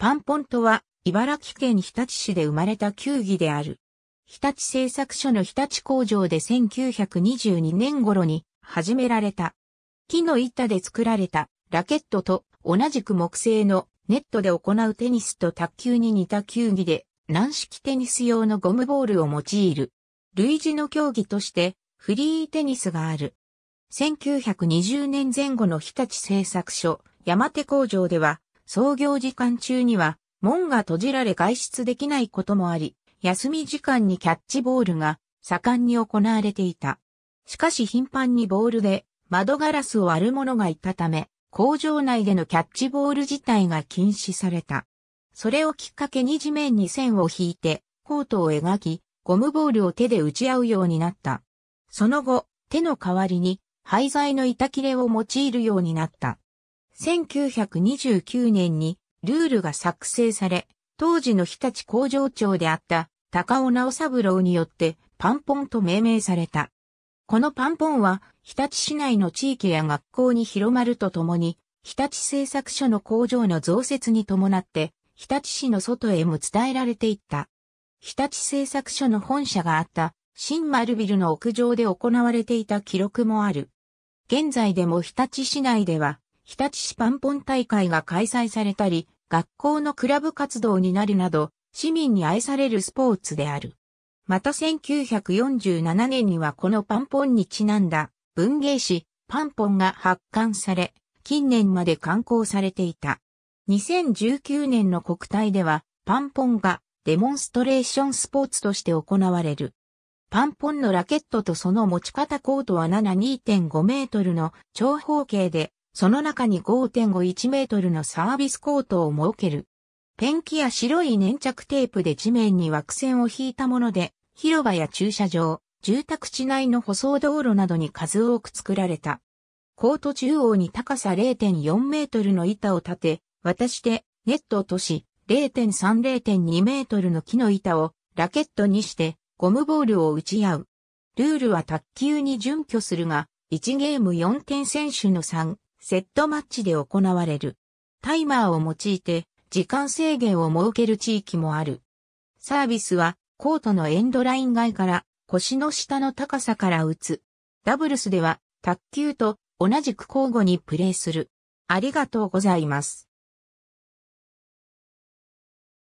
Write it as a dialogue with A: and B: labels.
A: パンポンとは、茨城県日立市で生まれた球技である。日立製作所の日立工場で1922年頃に始められた。木の板で作られたラケットと同じく木製のネットで行うテニスと卓球に似た球技で軟式テニス用のゴムボールを用いる。類似の競技としてフリーテニスがある。1920年前後の日立製作所山手工場では創業時間中には門が閉じられ外出できないこともあり、休み時間にキャッチボールが盛んに行われていた。しかし頻繁にボールで窓ガラスを割る者がいたため、工場内でのキャッチボール自体が禁止された。それをきっかけに地面に線を引いて、コートを描き、ゴムボールを手で打ち合うようになった。その後、手の代わりに、廃材の板切れを用いるようになった。1929年にルールが作成され、当時の日立工場長であった高尾直三郎によってパンポンと命名された。このパンポンは日立市内の地域や学校に広まるとともに、日立製作所の工場の増設に伴って、日立市の外へも伝えられていった。日立製作所の本社があった新丸ビルの屋上で行われていた記録もある。現在でも日立市内では日立市パンポン大会が開催されたり、学校のクラブ活動になるなど、市民に愛されるスポーツである。また1947年にはこのパンポンにちなんだ文芸誌パンポンが発刊され、近年まで刊行されていた。2019年の国体ではパンポンがデモンストレーションスポーツとして行われる。パンポンのラケットとその持ち方コートは7 2.5メートルの長方形でその中に5.51メートルのサービスコートを設ける。ペンキや白い粘着テープで地面に枠線を引いたもので、広場や駐車場、住宅地内の舗装道路などに数多く作られた。コート中央に高さ0.4メートルの板を立て、渡してネットを落とし、0.3-0.2メートルの木の板をラケットにしてゴムボールを打ち合う。ルールは卓球に準拠するが、1ゲーム4点選手の3、セットマッチで行われる。タイマーを用いて時間制限を設ける地域もある。サービスはコートのエンドライン外から腰の下の高さから打つ。ダブルスでは卓球と同じく交互にプレーする。ありがとうございます。